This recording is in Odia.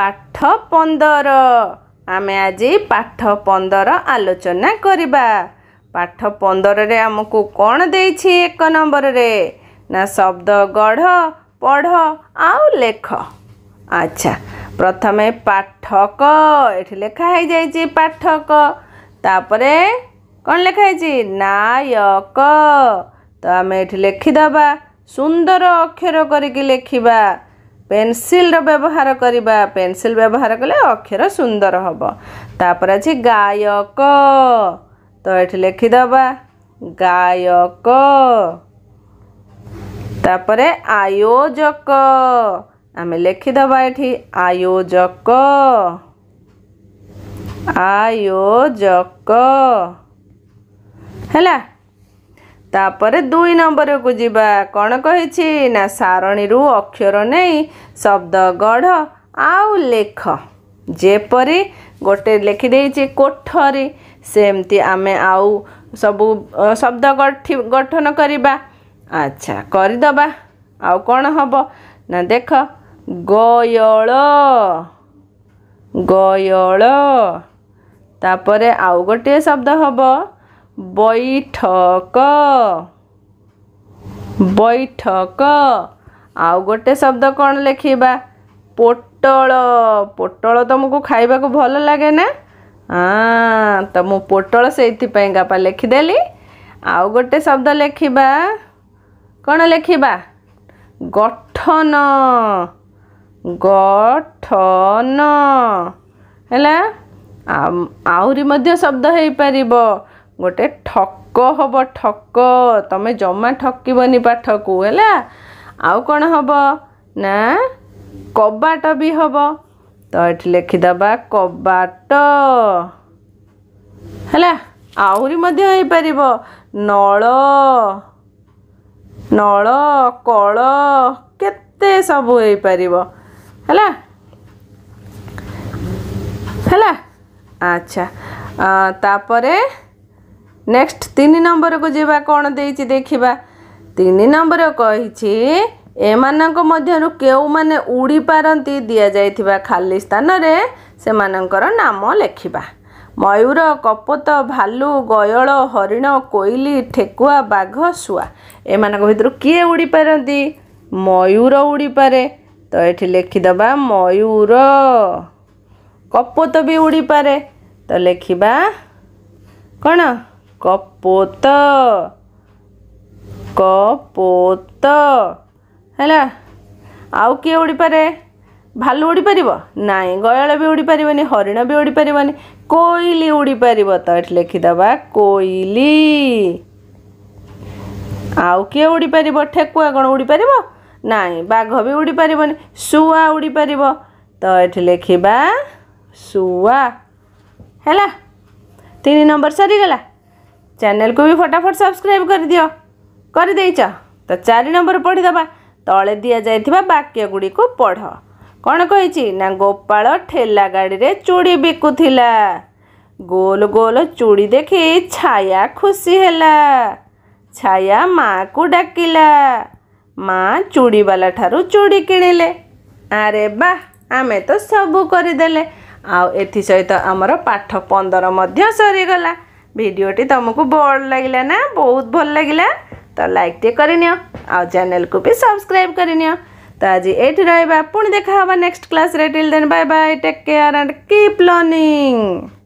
ପାଠ ପନ୍ଦର ଆମେ ଆଜି ପାଠ ପନ୍ଦର ଆଲୋଚନା କରିବା ପାଠ ପନ୍ଦରରେ ଆମକୁ କ'ଣ ଦେଇଛି ଏକ ନମ୍ବରରେ ନା ଶବ୍ଦ ଗଢ଼ ପଢ଼ ଆଉ ଲେଖ ଆଚ୍ଛା ପ୍ରଥମେ ପାଠକ ଏଠି ଲେଖା ହେଇଯାଇଛି ପାଠକ ତାପରେ କ'ଣ ଲେଖା ହେଇଛି ନାୟକ ତ ଆମେ ଏଠି ଲେଖିଦେବା ସୁନ୍ଦର ଅକ୍ଷର କରିକି ଲେଖିବା ପେନସିଲ୍ର ବ୍ୟବହାର କରିବା ପେନସିଲ୍ ବ୍ୟବହାର କଲେ ଅକ୍ଷର ସୁନ୍ଦର ହେବ ତାପରେ ଅଛି ଗାୟକ ତ ଏଠି ଲେଖିଦେବା ଗାୟକ ତାପରେ ଆୟୋଜକ ଆମେ ଲେଖିଦେବା ଏଠି ଆୟୋଜକ ଆୟୋଜକ ହେଲା ତାପରେ ଦୁଇ ନମ୍ବରକୁ ଯିବା କ'ଣ କହିଛି ନା ସାରଣୀରୁ ଅକ୍ଷର ନେଇ ଶବ୍ଦ ଗଢ଼ ଆଉ ଲେଖ ଯେପରି ଗୋଟେ ଲେଖିଦେଇଛି କୋଠରୀ ସେମିତି ଆମେ ଆଉ ସବୁ ଶବ୍ଦ ଗଠି ଗଠନ କରିବା ଆଚ୍ଛା କରିଦେବା ଆଉ କ'ଣ ହେବ ନା ଦେଖ ଗୟଳ ଗୟଳ ତାପରେ ଆଉ ଗୋଟିଏ ଶବ୍ଦ ହେବ ବୈଠକ ବୈଠକ ଆଉ ଗୋଟେ ଶବ୍ଦ କ'ଣ ଲେଖିବା ପୋଟଳ ପୋଟଳ ତୁମକୁ ଖାଇବାକୁ ଭଲ ଲାଗେ ନା ଆଁ ତ ମୁଁ ପୋଟଳ ସେଇଥିପାଇଁ ଗାପା ଲେଖିଦେଲି ଆଉ ଗୋଟେ ଶବ୍ଦ ଲେଖିବା କ'ଣ ଲେଖିବା ଗଠନ ଗଠନ ହେଲା ଆହୁରି ମଧ୍ୟ ଶବ୍ଦ ହେଇପାରିବ ଗୋଟେ ଠକ ହବ ଠକ ତମେ ଜମା ଠକିବନି ପାଠକୁ ହେଲା ଆଉ କ'ଣ ହବ ନା କବାଟ ବି ହବ ତ ଏଠି ଲେଖିଦେବା କବାଟ ହେଲା ଆହୁରି ମଧ୍ୟ ହେଇପାରିବ ନଳ ନଳ କଳ କେତେ ସବୁ ହେଇପାରିବ ହେଲା ହେଲା ଆଚ୍ଛା ତାପରେ ନେକ୍ସଟ ତିନି ନମ୍ବରକୁ ଯିବା କ'ଣ ଦେଇଛି ଦେଖିବା ତିନି ନମ୍ବର କହିଛି ଏମାନଙ୍କ ମଧ୍ୟରୁ କେଉଁମାନେ ଉଡ଼ିପାରନ୍ତି ଦିଆଯାଇଥିବା ଖାଲି ସ୍ଥାନରେ ସେମାନଙ୍କର ନାମ ଲେଖିବା ମୟୂର କପୋତ ଭାଲୁ ଗୟଳ ହରିଣ କୋଇଲି ଠେକୁଆ ବାଘ ଶୁଆ ଏମାନଙ୍କ ଭିତରୁ କିଏ ଉଡ଼ିପାରନ୍ତି ମୟୂର ଉଡ଼ିପାରେ ତ ଏଠି ଲେଖିଦେବା ମୟୂର କପୋତ ବି ଉଡ଼ିପାରେ ତ ଲେଖିବା କ'ଣ କପୋତ କପୋତ ହେଲା ଆଉ କିଏ ଉଡ଼ିପାରେ ଭାଲୁ ଉଡ଼ିପାରିବ ନାଇଁ ଗୟଳ ବି ଉଡ଼ିପାରିବନି ହରିଣ ବି ଉଡ଼ିପାରିବନି କୋଇଲି ଉଡ଼ିପାରିବ ତ ଏଠି ଲେଖିଦେବା କୋଇଲି ଆଉ କିଏ ଉଡ଼ିପାରିବ ଠେକୁଆ କ'ଣ ଉଡ଼ିପାରିବ ନାଇଁ ବାଘ ବି ଉଡ଼ିପାରିବନି ଶୁଆ ଉଡ଼ିପାରିବ ତ ଏଠି ଲେଖିବା ଶୁଆ ହେଲା ତିନି ନମ୍ବର ସରିଗଲା चैनल को भी फटाफट सब्सक्राइब करदियो କରିଦେଇଛ ତ ଚାରି ନମ୍ବର ପଢ଼ିଦେବା ତଳେ ଦିଆଯାଇଥିବା ବାକ୍ୟ ଗୁଡ଼ିକୁ ପଢ଼ କ'ଣ କହିଛି ନା ଗୋପାଳ ଠେଲା ଗାଡ଼ିରେ ଚୁଡ଼ି ବିକୁଥିଲା ଗୋଲ ଗୋଲ ଚୁଡ଼ି ଦେଖି ଛାୟା ଖୁସି ହେଲା ଛାୟା ମାଆକୁ ଡାକିଲା ମା ଚୁଡ଼ିବାଲା ଠାରୁ ଚୁଡ଼ି କିଣିଲେ ଆରେ ବାଃ ଆମେ ତ ସବୁ କରିଦେଲେ ଆଉ ଏଥିସହିତ ଆମର ପାଠ ପନ୍ଦର ମଧ୍ୟ ସରିଗଲା ভিডিওটি তোমাকে ভাল লাগিলা না বহুত ভাল লাগিলা তো লাইকটি করে নিও আও চ্যানেলকু বি সবসক্রাইব করে নিও তো আজ এইটি রহবা পুঁ দেখা হবা নেক্সট ক্লাসে till then bye bye take care and keep learning